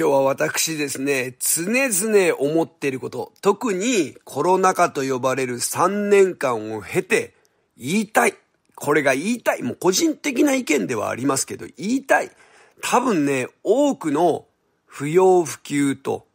今日は私ですね、常々思っていること、特にコロナ禍と呼ばれる3年間を経て言いたい。これが言いたい。もう個人的な意見ではありますけど、言いたい。多分ね、多くの不要不急と、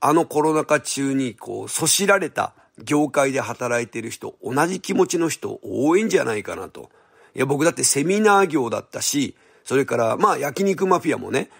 あのコロナ禍中にこう、そしられた業界で働いてる人、同じ気持ちの人多いんじゃないかなと。いや、僕だってセミナー業だったし、それから、まあ、焼肉マフィアもね、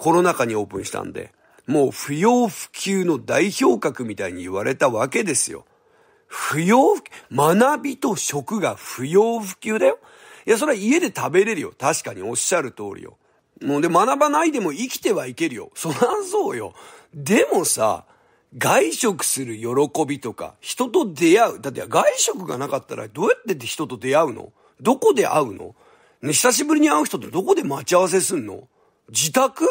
コロナ禍にオープンしたんで、もう不要不急の代表格みたいに言われたわけですよ。不要不、学びと食が不要不急だよ。いや、それは家で食べれるよ。確かにおっしゃる通りよ。もうで、学ばないでも生きてはいけるよ。そらそうよ。でもさ、外食する喜びとか、人と出会う。だって外食がなかったらどうやって人と出会うのどこで会うの、ね、久しぶりに会う人とどこで待ち合わせすんの自宅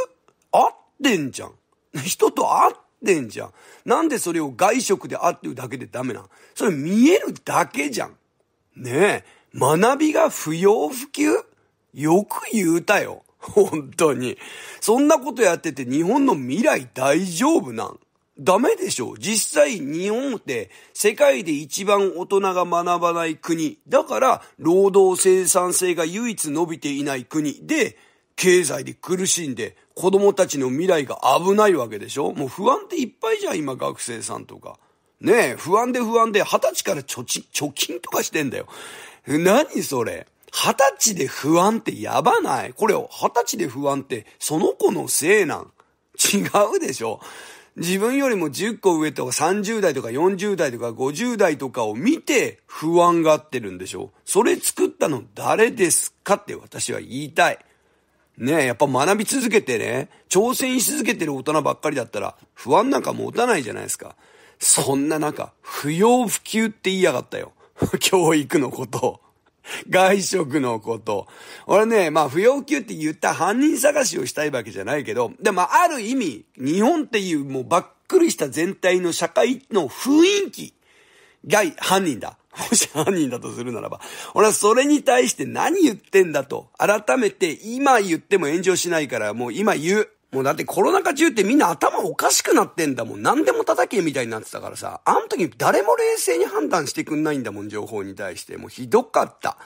合ってんじゃん。人と会ってんじゃん。なんでそれを外食で会ってるだけでダメなんそれ見えるだけじゃん。ねえ、学びが不要不急よく言うたよ。本当に。そんなことやってて日本の未来大丈夫なんダメでしょ実際日本って世界で一番大人が学ばない国。だから労働生産性が唯一伸びていない国で経済で苦しんで子供たちの未来が危ないわけでしょもう不安っていっぱいじゃん、今学生さんとか。ねえ、不安で不安で、二十歳から貯金、貯金とかしてんだよ。何それ二十歳で不安ってやばないこれを二十歳で不安ってその子のせいなん。違うでしょ自分よりも10個上とか30代とか40代とか50代とかを見て不安がってるんでしょそれ作ったの誰ですかって私は言いたい。ねえ、やっぱ学び続けてね、挑戦し続けてる大人ばっかりだったら、不安なんか持たないじゃないですか。そんな中、不要不急って言いやがったよ。教育のこと。外食のこと。俺ね、まあ不要不急って言った犯人探しをしたいわけじゃないけど、でも、あ、ある意味、日本っていうもうばっくりした全体の社会の雰囲気が犯人だ。もし犯人だとするならば、俺はそれに対して何言ってんだと、改めて今言っても炎上しないから、もう今言う。もうだってコロナ禍中ってみんな頭おかしくなってんだもん。何でも叩けみたいになってたからさ、あの時誰も冷静に判断してくんないんだもん、情報に対して。もうひどかった。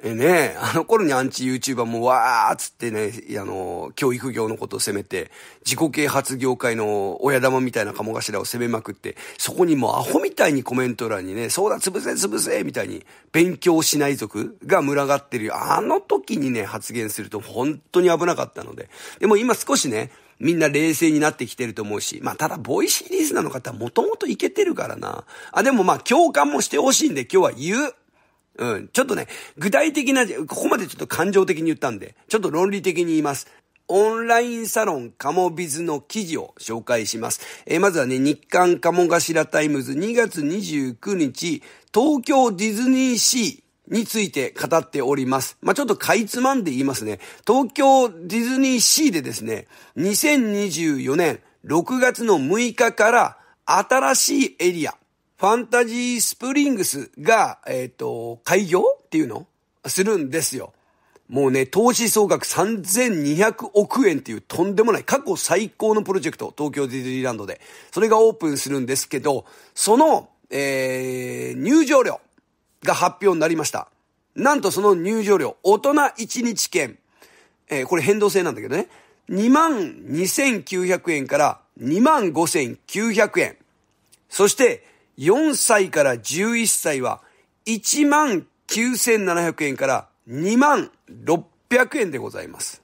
えね、あの頃にアンチ YouTuber もわーっつってね、あの、教育業のことを責めて、自己啓発業界の親玉みたいな鴨頭を責めまくって、そこにもうアホみたいにコメント欄にね、そうだ潰せ潰せみたいに、勉強しない族が群がってるあの時にね、発言すると本当に危なかったので。でも今少しね、みんな冷静になってきてると思うし、まあただボイシーリーズなの方はもともといけてるからな。あ、でもまあ共感もしてほしいんで今日は言う。うん。ちょっとね、具体的な、ここまでちょっと感情的に言ったんで、ちょっと論理的に言います。オンラインサロンカモビズの記事を紹介します。えー、まずはね、日刊カモ頭タイムズ2月29日、東京ディズニーシー、について語っております。まあ、ちょっとかいつまんで言いますね。東京ディズニーシーでですね、2024年6月の6日から新しいエリア、ファンタジースプリングスが、えっ、ー、と、開業っていうのするんですよ。もうね、投資総額3200億円っていうとんでもない過去最高のプロジェクト、東京ディズニーランドで。それがオープンするんですけど、その、えー、入場料が発表になりました。なんとその入場料、大人1日券、えー、これ変動制なんだけどね、22,900円から25,900円。そして、4歳から11歳は1万9700円から2万600円でございます。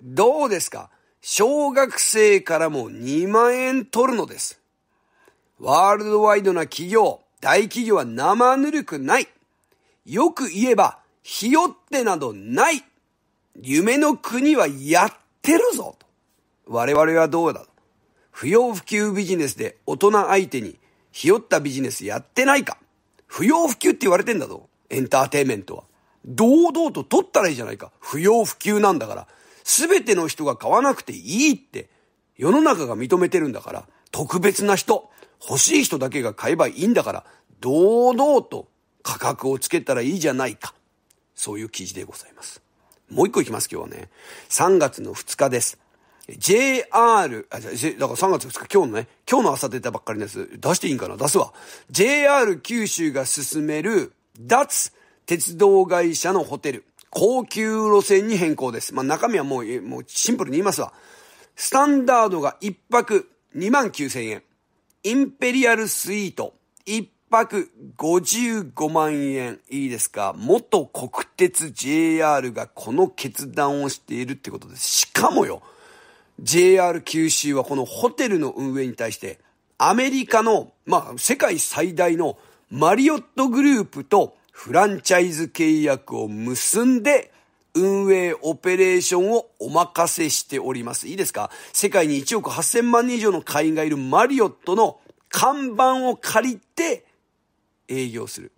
どうですか小学生からも2万円取るのです。ワールドワイドな企業、大企業は生ぬるくない。よく言えば、ひよってなどない。夢の国はやってるぞと。我々はどうだ不要不急ビジネスで大人相手にひよったビジネスやってないか不要不急って言われてんだぞ。エンターテイメントは。堂々と取ったらいいじゃないか。不要不急なんだから。すべての人が買わなくていいって、世の中が認めてるんだから、特別な人、欲しい人だけが買えばいいんだから、堂々と価格をつけたらいいじゃないか。そういう記事でございます。もう一個いきます、今日はね。3月の2日です。JR、あ、じゃ、だから3月2日、今日のね、今日の朝出たばっかりのやつ、出していいんかな出すわ。JR 九州が進める、脱、鉄道会社のホテル、高級路線に変更です。まあ、中身はもう、もうシンプルに言いますわ。スタンダードが1泊2万9千円。インペリアルスイート、1泊55万円。いいですか元国鉄 JR がこの決断をしているってことです。しかもよ、JR 九州はこのホテルの運営に対して、アメリカの、まあ、世界最大のマリオットグループとフランチャイズ契約を結んで、運営オペレーションをお任せしております。いいですか世界に1億8000万人以上の会員がいるマリオットの看板を借りて営業する。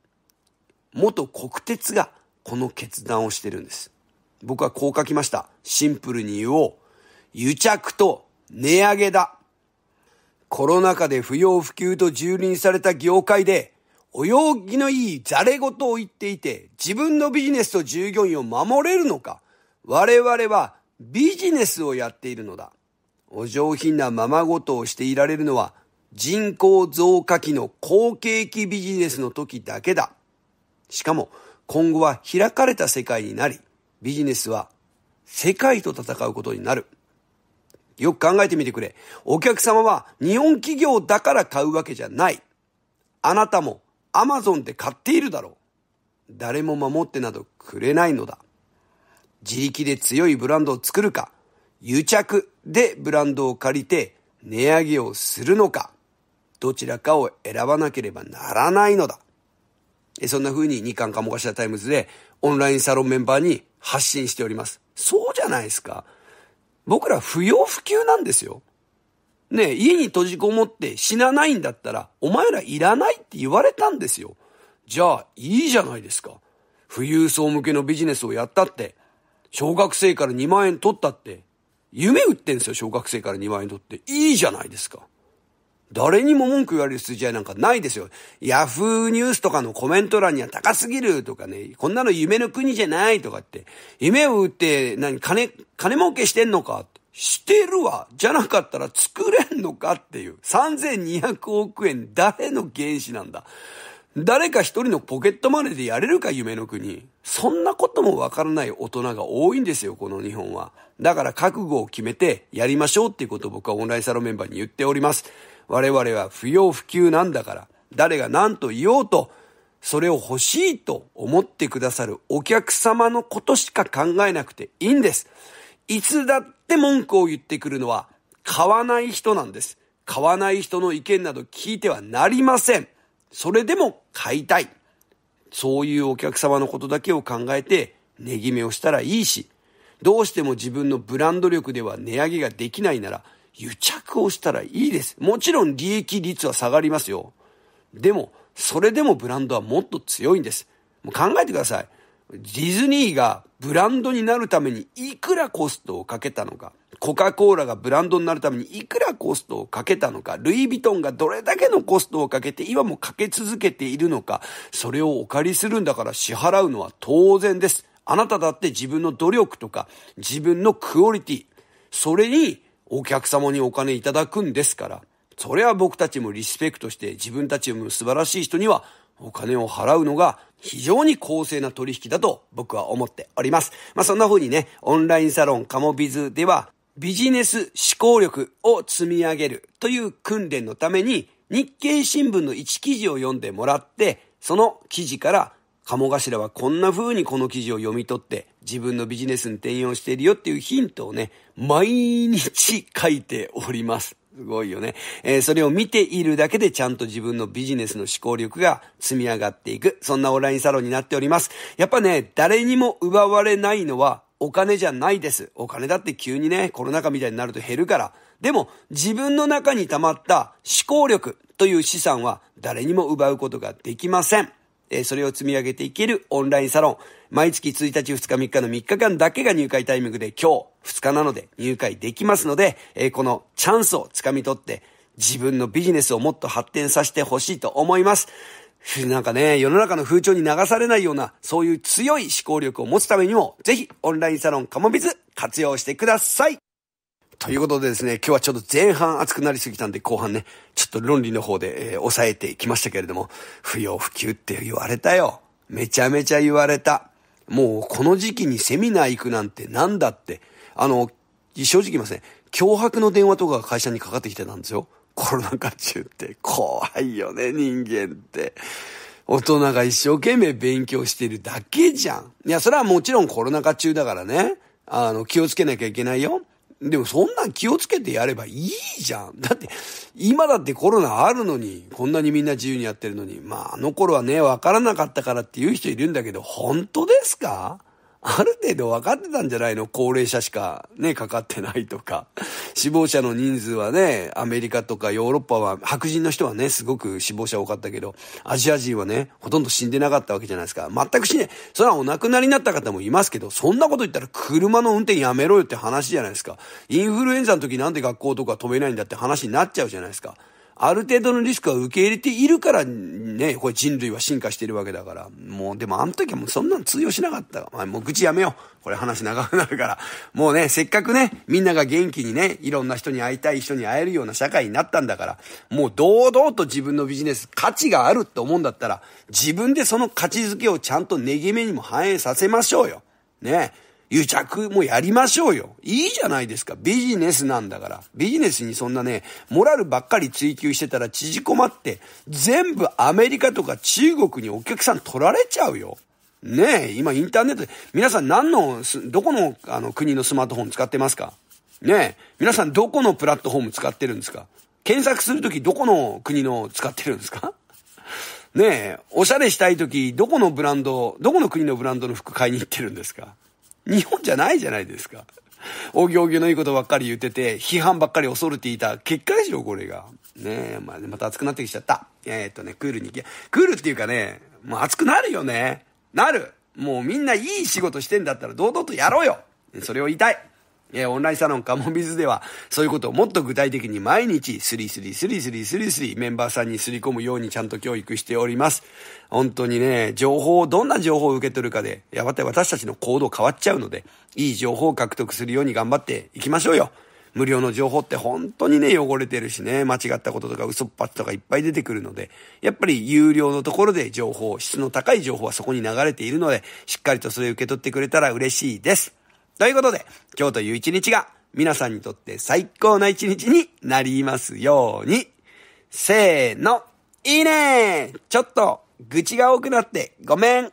元国鉄がこの決断をしてるんです。僕はこう書きました。シンプルに言おう。癒着と値上げだ。コロナ禍で不要不急と蹂躙された業界で、お容儀のいいザレ言を言っていて、自分のビジネスと従業員を守れるのか我々はビジネスをやっているのだ。お上品なままごとをしていられるのは、人口増加期の好景気ビジネスの時だけだ。しかも、今後は開かれた世界になり、ビジネスは世界と戦うことになる。よく考えてみてくれ。お客様は日本企業だから買うわけじゃない。あなたも Amazon で買っているだろう。誰も守ってなどくれないのだ。自力で強いブランドを作るか、癒着でブランドを借りて値上げをするのか、どちらかを選ばなければならないのだ。そんな風に日韓鴨頭タイムズでオンラインサロンメンバーに発信しております。そうじゃないですか。僕ら不要不急なんですよ。ね家に閉じこもって死なないんだったら、お前らいらないって言われたんですよ。じゃあ、いいじゃないですか。富裕層向けのビジネスをやったって、小学生から2万円取ったって、夢売ってんすよ、小学生から2万円取って。いいじゃないですか。誰にも文句言われる筋合いなんかないですよ。ヤフーニュースとかのコメント欄には高すぎるとかね、こんなの夢の国じゃないとかって、夢を売って、何、金、金儲けしてんのかしてるわじゃなかったら作れんのかっていう。3200億円誰の原資なんだ誰か一人のポケットマネーでやれるか夢の国。そんなこともわからない大人が多いんですよ、この日本は。だから覚悟を決めてやりましょうっていうことを僕はオンラインサロンメンバーに言っております。我々は不要不急なんだから、誰が何と言おうと、それを欲しいと思ってくださるお客様のことしか考えなくていいんです。いつだって文句を言ってくるのは買わない人なんです。買わない人の意見など聞いてはなりません。それでも買いたい。そういうお客様のことだけを考えて値決めをしたらいいし、どうしても自分のブランド力では値上げができないなら、癒着をしたらいいです。もちろん利益率は下がりますよ。でも、それでもブランドはもっと強いんです。もう考えてください。ディズニーがブランドになるためにいくらコストをかけたのか、コカ・コーラがブランドになるためにいくらコストをかけたのか、ルイ・ヴィトンがどれだけのコストをかけて今もかけ続けているのか、それをお借りするんだから支払うのは当然です。あなただって自分の努力とか、自分のクオリティ、それにお客様にお金いただくんですから、それは僕たちもリスペクトして自分たちも素晴らしい人にはお金を払うのが非常に公正な取引だと僕は思っております。まあ、そんな風にね、オンラインサロンカモビズではビジネス思考力を積み上げるという訓練のために日経新聞の1記事を読んでもらって、その記事から鴨頭はこんな風にこの記事を読み取って自分のビジネスに転用しているよっていうヒントをね、毎日書いております。すごいよね。えー、それを見ているだけでちゃんと自分のビジネスの思考力が積み上がっていく。そんなオンラインサロンになっております。やっぱね、誰にも奪われないのはお金じゃないです。お金だって急にね、コロナ禍みたいになると減るから。でも、自分の中に溜まった思考力という資産は誰にも奪うことができません。えそれを積み上げていけるオンラインサロン。毎月1日、2日、3日の3日間だけが入会タイミングで今日2日なので入会できますので、えこのチャンスをつかみ取って自分のビジネスをもっと発展させてほしいと思います。なんかね、世の中の風潮に流されないような、そういう強い思考力を持つためにも、ぜひオンラインサロンカモビズ活用してください。ということでですね、今日はちょっと前半暑くなりすぎたんで、後半ね、ちょっと論理の方で、えー、抑えてきましたけれども、不要不急って言われたよ。めちゃめちゃ言われた。もうこの時期にセミナー行くなんてなんだって。あの、正直言いますね。脅迫の電話とかが会社にかかってきてたんですよ。コロナ禍中って怖いよね、人間って。大人が一生懸命勉強してるだけじゃん。いや、それはもちろんコロナ禍中だからね。あの、気をつけなきゃいけないよ。でもそんなん気をつけてやればいいじゃん。だって、今だってコロナあるのに、こんなにみんな自由にやってるのに、まああの頃はね、わからなかったからっていう人いるんだけど、本当ですかある程度分かってたんじゃないの高齢者しかね、かかってないとか。死亡者の人数はね、アメリカとかヨーロッパは、白人の人はね、すごく死亡者多かったけど、アジア人はね、ほとんど死んでなかったわけじゃないですか。全く死ね、それはお亡くなりになった方もいますけど、そんなこと言ったら車の運転やめろよって話じゃないですか。インフルエンザの時なんで学校とか飛べないんだって話になっちゃうじゃないですか。ある程度のリスクは受け入れているからね、これ人類は進化してるわけだから。もう、でもあの時はもうそんなの通用しなかった。もう愚痴やめよう。これ話長くなるから。もうね、せっかくね、みんなが元気にね、いろんな人に会いたい人に会えるような社会になったんだから、もう堂々と自分のビジネス価値があるって思うんだったら、自分でその価値づけをちゃんとネギめにも反映させましょうよ。ね。癒着もやりましょうよ。いいじゃないですか。ビジネスなんだから。ビジネスにそんなね、モラルばっかり追求してたら縮こまって、全部アメリカとか中国にお客さん取られちゃうよ。ねえ、今インターネットで、皆さん何の、どこのあの国のスマートフォン使ってますかねえ、皆さんどこのプラットフォーム使ってるんですか検索するときどこの国の使ってるんですかねえ、おしゃれしたいとき、どこのブランド、どこの国のブランドの服買いに行ってるんですか日本じゃないじゃないですか。お行儀のいいことばっかり言ってて、批判ばっかり恐れていた結果でしょ、これが。ねえ、まあ、ね、また熱くなってきちゃった。えー、っとね、クールに行け。クールっていうかね、もう熱くなるよね。なる。もうみんないい仕事してんだったら堂々とやろうよ。それを言いたい。えー、オンラインサロンカモビズでは、そういうことをもっと具体的に毎日、スリスリスリスリスリスリメンバーさんにすり込むようにちゃんと教育しております。本当にね、情報を、どんな情報を受け取るかで、やがて私たちの行動変わっちゃうので、いい情報を獲得するように頑張っていきましょうよ。無料の情報って本当にね、汚れてるしね、間違ったこととか嘘っぱちとかいっぱい出てくるので、やっぱり有料のところで情報、質の高い情報はそこに流れているので、しっかりとそれを受け取ってくれたら嬉しいです。ということで、今日という一日が皆さんにとって最高な一日になりますように。せーの、いいねちょっと愚痴が多くなってごめん